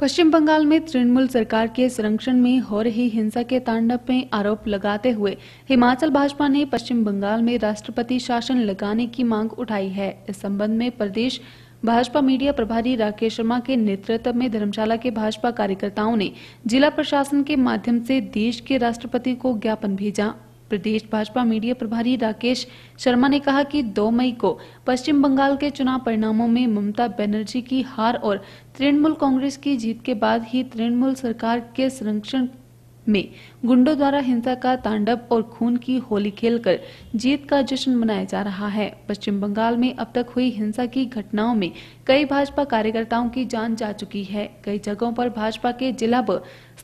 पश्चिम बंगाल में तृणमूल सरकार के संरक्षण में हो रही हिंसा के तांडव में आरोप लगाते हुए हिमाचल भाजपा ने पश्चिम बंगाल में राष्ट्रपति शासन लगाने की मांग उठाई है इस संबंध में प्रदेश भाजपा मीडिया प्रभारी राकेश शर्मा के नेतृत्व में धर्मशाला के भाजपा कार्यकर्ताओं ने जिला प्रशासन के माध्यम से देश के राष्ट्रपति को ज्ञापन भेजा प्रदेश भाजपा मीडिया प्रभारी राकेश शर्मा ने कहा कि 2 मई को पश्चिम बंगाल के चुनाव परिणामों में ममता बनर्जी की हार और तृणमूल कांग्रेस की जीत के बाद ही तृणमूल सरकार के संरक्षण में गुंडों द्वारा हिंसा का तांडव और खून की होली खेलकर जीत का जश्न मनाया जा रहा है पश्चिम बंगाल में अब तक हुई हिंसा की घटनाओं में कई भाजपा कार्यकर्ताओं की जान जा चुकी है कई जगहों पर भाजपा के जिला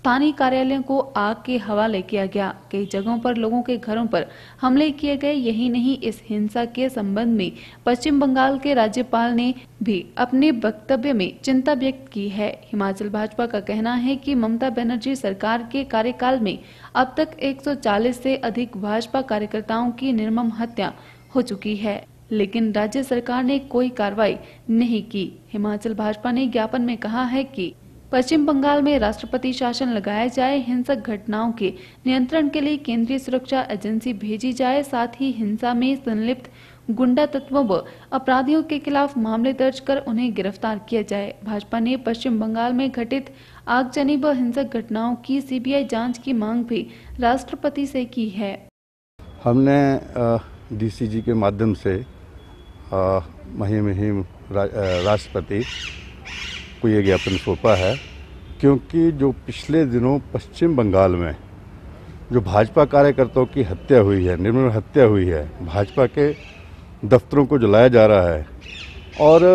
स्थानीय कार्यालयों को आग के हवाले किया गया कई जगहों पर लोगों के घरों पर हमले किए गए यही नहीं इस हिंसा के संबंध में पश्चिम बंगाल के राज्यपाल ने भी अपने वक्तव्य में चिंता व्यक्त की है हिमाचल भाजपा का कहना है कि ममता बनर्जी सरकार के कार्यकाल में अब तक 140 से अधिक भाजपा कार्यकर्ताओं की निर्मम हत्या हो चुकी है लेकिन राज्य सरकार ने कोई कार्रवाई नहीं की हिमाचल भाजपा ने ज्ञापन में कहा है कि पश्चिम बंगाल में राष्ट्रपति शासन लगाया जाए हिंसक घटनाओं के नियंत्रण के लिए केंद्रीय सुरक्षा एजेंसी भेजी जाए साथ ही हिंसा में संलिप्त गुंडा तत्वों व अपराधियों के खिलाफ मामले दर्ज कर उन्हें गिरफ्तार किया जाए भाजपा ने पश्चिम बंगाल में घटित आगजनी व हिंसक घटनाओं की सीबीआई जांच की मांग भी राष्ट्रपति से की है हमने डीसीजी के माध्यम से महिम महिम रा, राष्ट्रपति को ये ज्ञापन सौंपा है क्योंकि जो पिछले दिनों पश्चिम बंगाल में जो भाजपा कार्यकर्ताओं की हत्या हुई है निर्मल हत्या हुई है भाजपा के दफ्तरों को जलाया जा रहा है और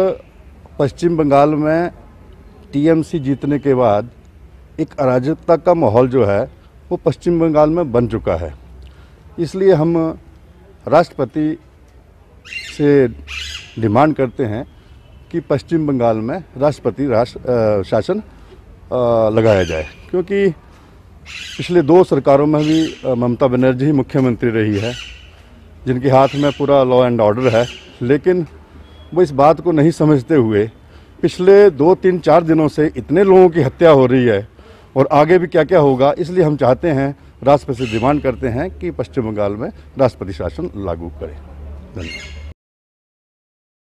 पश्चिम बंगाल में टीएमसी जीतने के बाद एक अराजकता का माहौल जो है वो पश्चिम बंगाल में बन चुका है इसलिए हम राष्ट्रपति से डिमांड करते हैं कि पश्चिम बंगाल में राष्ट्रपति राष्ट्र शासन लगाया जाए क्योंकि पिछले दो सरकारों में भी ममता बनर्जी ही मुख्यमंत्री रही है जिनके हाथ में पूरा लॉ एंड ऑर्डर है लेकिन वो इस बात को नहीं समझते हुए पिछले दो तीन चार दिनों से इतने लोगों की हत्या हो रही है और आगे भी क्या क्या होगा इसलिए हम चाहते हैं राष्ट्रपति से डिमांड करते हैं कि पश्चिम बंगाल में राष्ट्रपति शासन लागू करें धन्यवाद